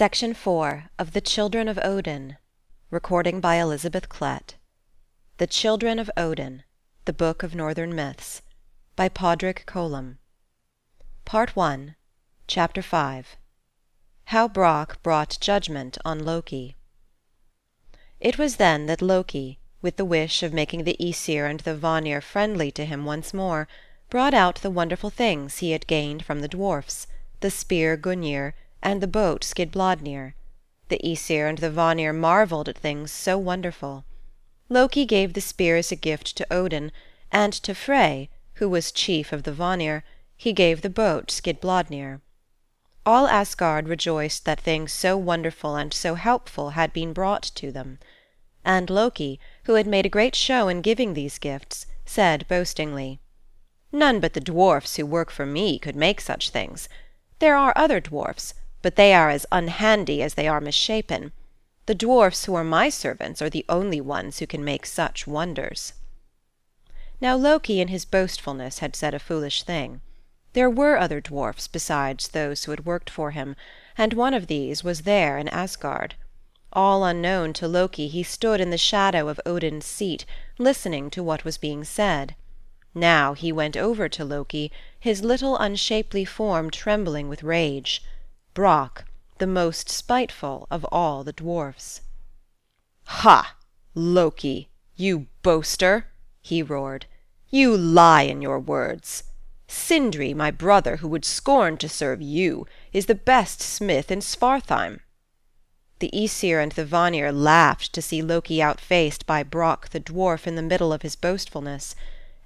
Section 4 of The Children of Odin. Recording by Elizabeth Klett. The Children of Odin, The Book of Northern Myths, by Podrick Colum. Part 1, Chapter 5 How Brock Brought Judgment on Loki. It was then that Loki, with the wish of making the Aesir and the Vanir friendly to him once more, brought out the wonderful things he had gained from the dwarfs the spear Gungnir and the boat Skidbladnir. The Aesir and the Vanir marveled at things so wonderful. Loki gave the spear as a gift to Odin, and to Frey, who was chief of the Vanir, he gave the boat Skidbladnir. All Asgard rejoiced that things so wonderful and so helpful had been brought to them. And Loki, who had made a great show in giving these gifts, said boastingly, None but the dwarfs who work for me could make such things. There are other dwarfs, but they are as unhandy as they are misshapen. The dwarfs who are my servants are the only ones who can make such wonders. Now Loki in his boastfulness had said a foolish thing. There were other dwarfs besides those who had worked for him, and one of these was there in Asgard. All unknown to Loki, he stood in the shadow of Odin's seat, listening to what was being said. Now he went over to Loki, his little unshapely form trembling with rage. Brock, the most spiteful of all the dwarfs. "Ha, Loki, you boaster!" he roared. "You lie in your words. Sindri, my brother, who would scorn to serve you, is the best smith in Svartheim." The Aesir and the Vanir laughed to see Loki outfaced by Brock the dwarf in the middle of his boastfulness.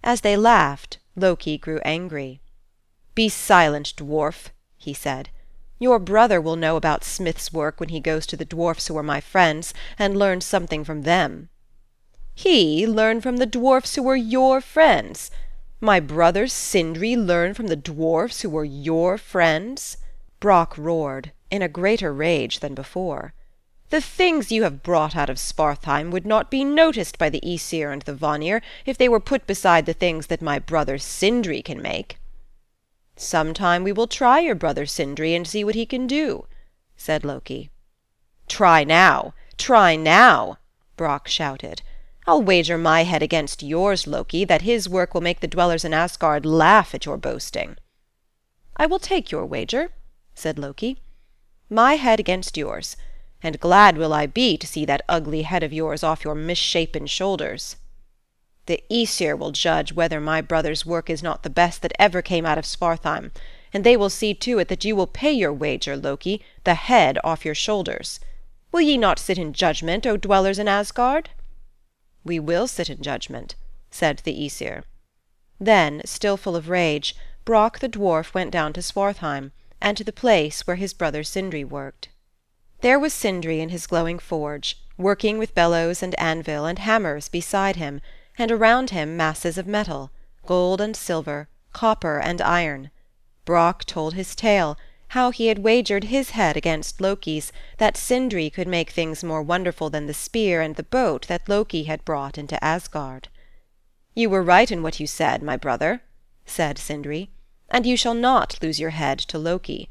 As they laughed, Loki grew angry. "Be silent, dwarf," he said. Your brother will know about Smith's work when he goes to the dwarfs who are my friends, and learns something from them. He learn from the dwarfs who were your friends. My brother Sindri learn from the dwarfs who were your friends? Brock roared, in a greater rage than before. The things you have brought out of Spartheim would not be noticed by the Aesir and the Vanir if they were put beside the things that my brother Sindri can make. Some time we will try your brother Sindri and see what he can do," said Loki. "Try now! Try now!" Brock shouted. "I'll wager my head against yours, Loki, that his work will make the dwellers in Asgard laugh at your boasting." "I will take your wager," said Loki. "My head against yours. And glad will I be to see that ugly head of yours off your misshapen shoulders." The Aesir will judge whether my brother's work is not the best that ever came out of Svartheim, and they will see to it that you will pay your wager, Loki, the head off your shoulders. Will ye not sit in judgment, O dwellers in Asgard? We will sit in judgment, said the Aesir. Then, still full of rage, Brock the dwarf went down to Svartheim, and to the place where his brother Sindri worked. There was Sindri in his glowing forge, working with bellows and anvil and hammers beside him, and around him masses of metal, gold and silver, copper and iron. Brock told his tale, how he had wagered his head against Loki's that Sindri could make things more wonderful than the spear and the boat that Loki had brought into Asgard. "You were right in what you said, my brother," said Sindri, "and you shall not lose your head to Loki.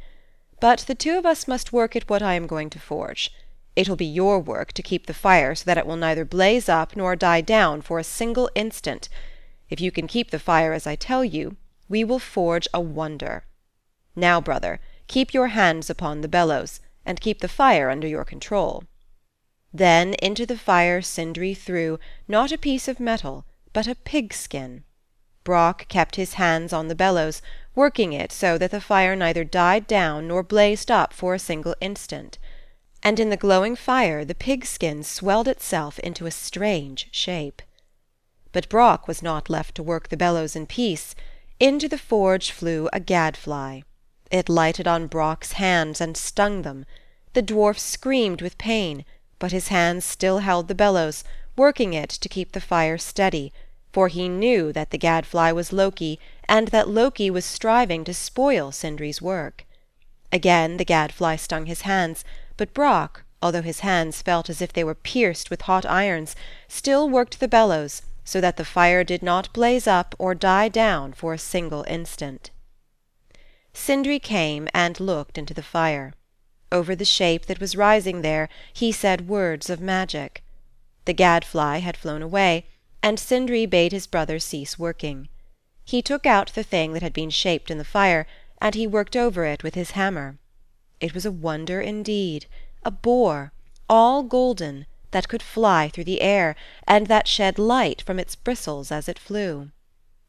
But the two of us must work at what I am going to forge. It'll be your work to keep the fire so that it will neither blaze up nor die down for a single instant. If you can keep the fire as I tell you, we will forge a wonder. Now, brother, keep your hands upon the bellows, and keep the fire under your control. Then into the fire Sindri threw, not a piece of metal, but a pigskin. Brock kept his hands on the bellows, working it so that the fire neither died down nor blazed up for a single instant and in the glowing fire the pigskin swelled itself into a strange shape. But Brock was not left to work the bellows in peace. Into the forge flew a gadfly. It lighted on Brock's hands and stung them. The dwarf screamed with pain, but his hands still held the bellows, working it to keep the fire steady, for he knew that the gadfly was Loki, and that Loki was striving to spoil Sindri's work. Again the gadfly stung his hands, but Brock, although his hands felt as if they were pierced with hot irons, still worked the bellows, so that the fire did not blaze up or die down for a single instant. Sindri came and looked into the fire. Over the shape that was rising there he said words of magic. The gadfly had flown away, and Sindri bade his brother cease working. He took out the thing that had been shaped in the fire, and he worked over it with his hammer. It was a wonder indeed, a boar, all golden, that could fly through the air, and that shed light from its bristles as it flew.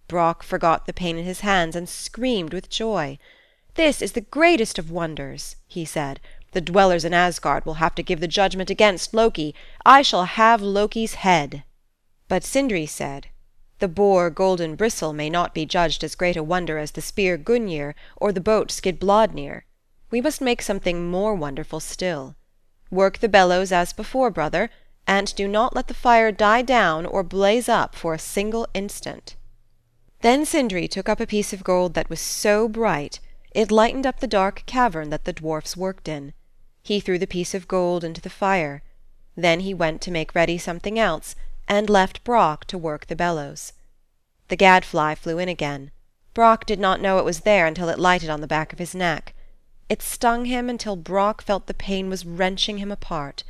Brock forgot the pain in his hands and screamed with joy. "This is the greatest of wonders," he said. "The dwellers in Asgard will have to give the judgment against Loki. I shall have Loki's head." But Sindri said, "The boar Golden Bristle may not be judged as great a wonder as the spear Gungnir or the boat Skidbladnir we must make something more wonderful still. Work the bellows as before, brother, and do not let the fire die down or blaze up for a single instant. Then Sindri took up a piece of gold that was so bright it lightened up the dark cavern that the dwarfs worked in. He threw the piece of gold into the fire. Then he went to make ready something else, and left Brock to work the bellows. The gadfly flew in again. Brock did not know it was there until it lighted on the back of his neck. It stung him until Brock felt the pain was wrenching him apart.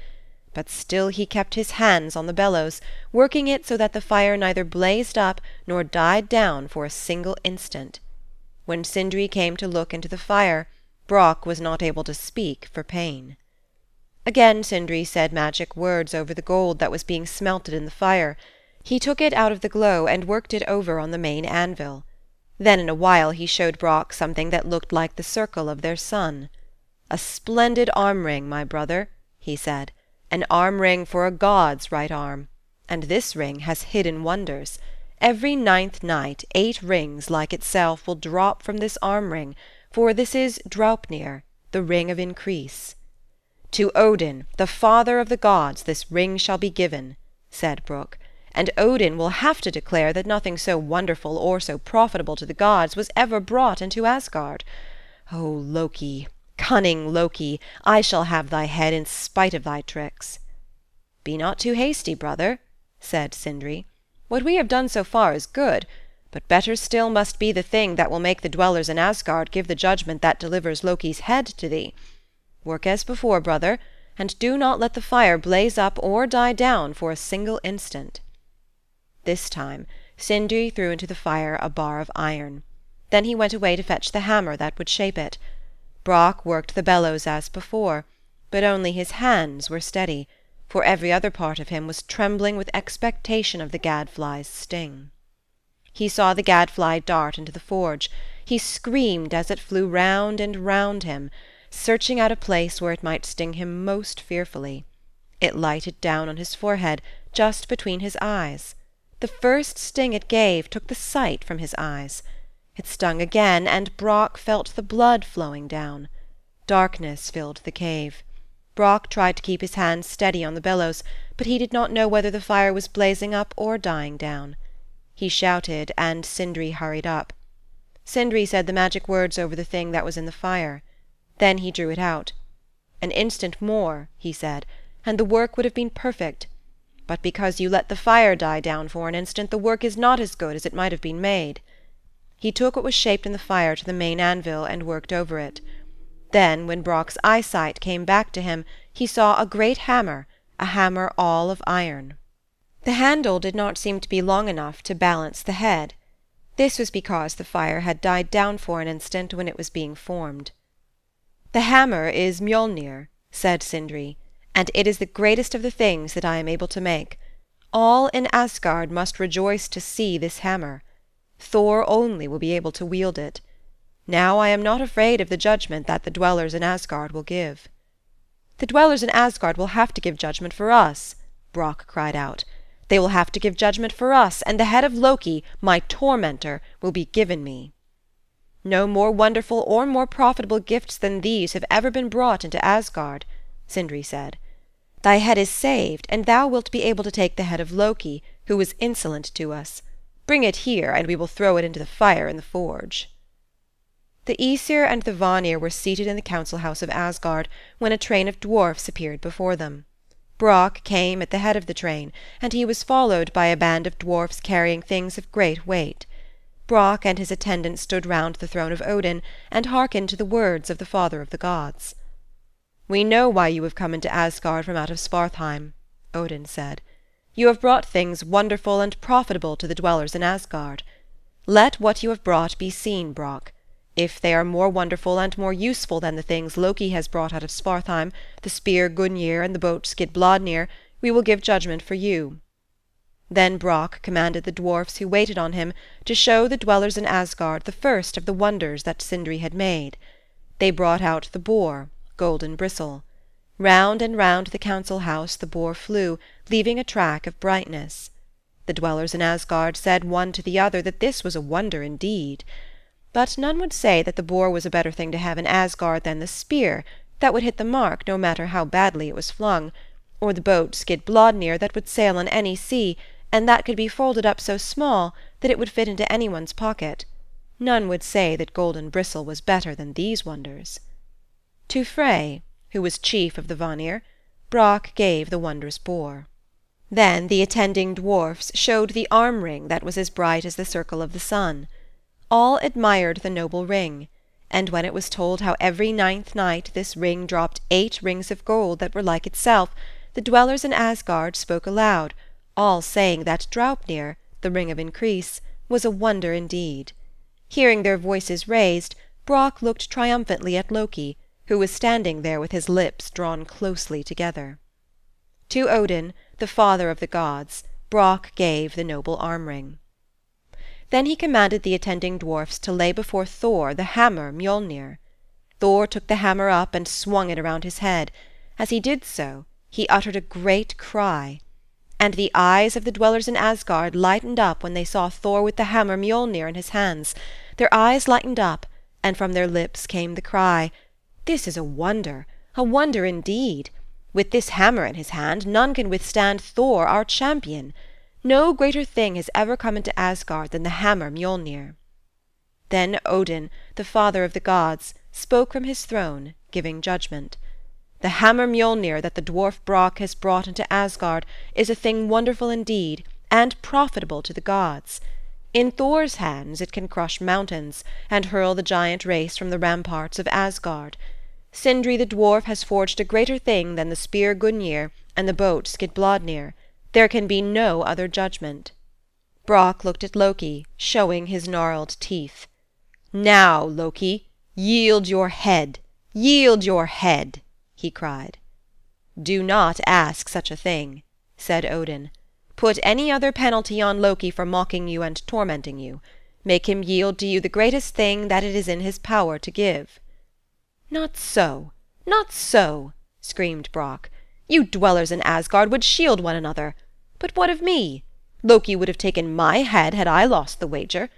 But still he kept his hands on the bellows, working it so that the fire neither blazed up nor died down for a single instant. When Sindri came to look into the fire, Brock was not able to speak for pain. Again Sindri said magic words over the gold that was being smelted in the fire. He took it out of the glow and worked it over on the main anvil. Then in a while he showed Brock something that looked like the circle of their sun. "A splendid arm ring, my brother," he said, "an arm ring for a god's right arm. And this ring has hidden wonders. Every ninth night eight rings like itself will drop from this arm ring, for this is Draupnir, the ring of increase." "To Odin, the father of the gods, this ring shall be given," said Brook and Odin will have to declare that nothing so wonderful or so profitable to the gods was ever brought into Asgard. O oh, Loki, cunning Loki, I shall have thy head in spite of thy tricks. Be not too hasty, brother, said Sindri. What we have done so far is good, but better still must be the thing that will make the dwellers in Asgard give the judgment that delivers Loki's head to thee. Work as before, brother, and do not let the fire blaze up or die down for a single instant. This time, Sindri threw into the fire a bar of iron. Then he went away to fetch the hammer that would shape it. Brock worked the bellows as before, but only his hands were steady, for every other part of him was trembling with expectation of the gadfly's sting. He saw the gadfly dart into the forge. He screamed as it flew round and round him, searching out a place where it might sting him most fearfully. It lighted down on his forehead, just between his eyes. The first sting it gave took the sight from his eyes. It stung again, and Brock felt the blood flowing down. Darkness filled the cave. Brock tried to keep his hands steady on the bellows, but he did not know whether the fire was blazing up or dying down. He shouted, and Sindri hurried up. Sindri said the magic words over the thing that was in the fire. Then he drew it out. An instant more, he said, and the work would have been perfect, but because you let the fire die down for an instant the work is not as good as it might have been made." He took what was shaped in the fire to the main anvil and worked over it. Then, when Brock's eyesight came back to him, he saw a great hammer, a hammer all of iron. The handle did not seem to be long enough to balance the head. This was because the fire had died down for an instant when it was being formed. "The hammer is Mjolnir," said Sindri and it is the greatest of the things that I am able to make. All in Asgard must rejoice to see this hammer. Thor only will be able to wield it. Now I am not afraid of the judgment that the dwellers in Asgard will give. The dwellers in Asgard will have to give judgment for us, Brock cried out. They will have to give judgment for us, and the head of Loki, my tormentor, will be given me. No more wonderful or more profitable gifts than these have ever been brought into Asgard, Sindri said. Thy head is saved, and thou wilt be able to take the head of Loki, who was insolent to us. Bring it here, and we will throw it into the fire in the forge. The Aesir and the Vanir were seated in the council house of Asgard when a train of dwarfs appeared before them. Brock came at the head of the train, and he was followed by a band of dwarfs carrying things of great weight. Brock and his attendants stood round the throne of Odin and hearkened to the words of the father of the gods. We know why you have come into Asgard from out of Svartheim, Odin said. You have brought things wonderful and profitable to the dwellers in Asgard. Let what you have brought be seen, Brock. If they are more wonderful and more useful than the things Loki has brought out of Svartheim, the spear Gungnir and the boat Skidbladnir, we will give judgment for you. Then Brock commanded the dwarfs who waited on him to show the dwellers in Asgard the first of the wonders that Sindri had made. They brought out the boar, golden bristle. Round and round the council house the boar flew, leaving a track of brightness. The dwellers in Asgard said one to the other that this was a wonder indeed. But none would say that the boar was a better thing to have in Asgard than the spear, that would hit the mark no matter how badly it was flung, or the boat Skidbladnir that would sail on any sea, and that could be folded up so small that it would fit into anyone's pocket. None would say that Golden Bristle was better than these wonders. To Frey, who was chief of the Vanir, Brock gave the wondrous boar. Then the attending dwarfs showed the arm ring that was as bright as the circle of the sun. All admired the noble ring, and when it was told how every ninth night this ring dropped eight rings of gold that were like itself, the dwellers in Asgard spoke aloud, all saying that Draupnir, the ring of increase, was a wonder indeed. Hearing their voices raised, Brock looked triumphantly at Loki who was standing there with his lips drawn closely together. To Odin, the father of the gods, Brock gave the noble arm-ring. Then he commanded the attending dwarfs to lay before Thor the hammer Mjolnir. Thor took the hammer up and swung it around his head. As he did so, he uttered a great cry. And the eyes of the dwellers in Asgard lightened up when they saw Thor with the hammer Mjolnir in his hands. Their eyes lightened up, and from their lips came the cry, this is a wonder, a wonder indeed. With this hammer in his hand, none can withstand Thor, our champion. No greater thing has ever come into Asgard than the hammer Mjolnir. Then Odin, the father of the gods, spoke from his throne, giving judgment. The hammer Mjolnir that the dwarf Brock has brought into Asgard is a thing wonderful indeed, and profitable to the gods. In Thor's hands it can crush mountains, and hurl the giant race from the ramparts of Asgard. Sindri the dwarf has forged a greater thing than the spear Gungnir and the boat Skidbladnir. There can be no other judgment. Brock looked at Loki, showing his gnarled teeth. Now, Loki, yield your head, yield your head, he cried. Do not ask such a thing, said Odin. Put any other penalty on Loki for mocking you and tormenting you. Make him yield to you the greatest thing that it is in his power to give. Not so, not so, screamed Brock. You dwellers in Asgard would shield one another. But what of me? Loki would have taken my head had I lost the wager.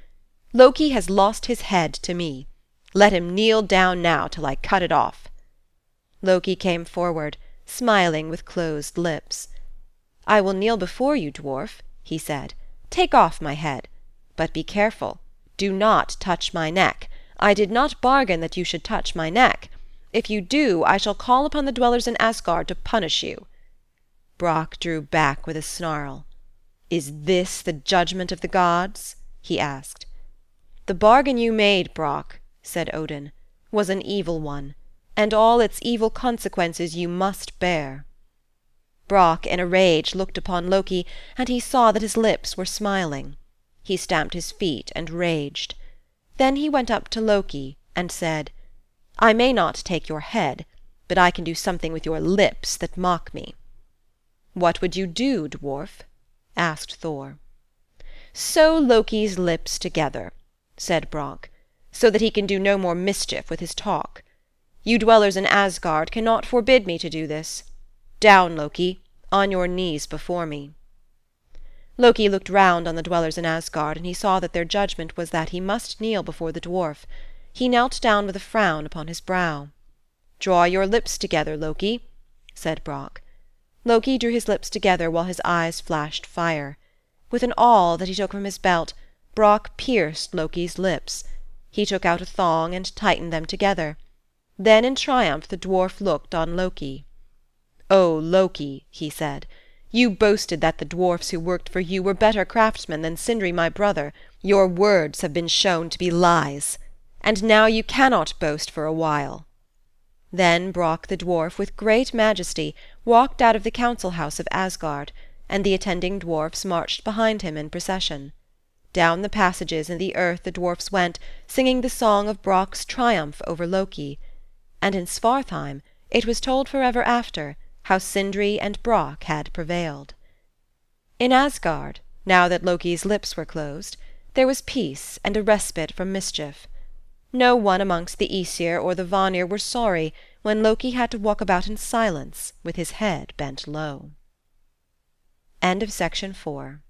Loki has lost his head to me. Let him kneel down now till I cut it off. Loki came forward, smiling with closed lips. I will kneel before you, dwarf, he said. Take off my head. But be careful. Do not touch my neck. I did not bargain that you should touch my neck. If you do, I shall call upon the dwellers in Asgard to punish you. Brock drew back with a snarl. Is this the judgment of the gods? he asked. The bargain you made, Brock, said Odin, was an evil one, and all its evil consequences you must bear. Brock, in a rage, looked upon Loki, and he saw that his lips were smiling. He stamped his feet and raged. Then he went up to Loki and said, I may not take your head, but I can do something with your lips that mock me. What would you do, dwarf? asked Thor. Sew Loki's lips together, said Brock, so that he can do no more mischief with his talk. You dwellers in Asgard cannot forbid me to do this. Down, Loki, on your knees before me. Loki looked round on the dwellers in Asgard, and he saw that their judgment was that he must kneel before the dwarf. He knelt down with a frown upon his brow. Draw your lips together, Loki, said Brock. Loki drew his lips together while his eyes flashed fire. With an awl that he took from his belt, Brock pierced Loki's lips. He took out a thong and tightened them together. Then in triumph the dwarf looked on Loki. "O oh, Loki," he said, you boasted that the dwarfs who worked for you were better craftsmen than Sindri my brother. Your words have been shown to be lies. And now you cannot boast for a while." Then Brock the dwarf with great majesty walked out of the council house of Asgard, and the attending dwarfs marched behind him in procession. Down the passages in the earth the dwarfs went, singing the song of Brock's triumph over Loki. And in Svartheim it was told forever after how Sindri and Brock had prevailed. In Asgard, now that Loki's lips were closed, there was peace and a respite from mischief. No one amongst the Aesir or the Vanir were sorry when Loki had to walk about in silence with his head bent low. End of section four.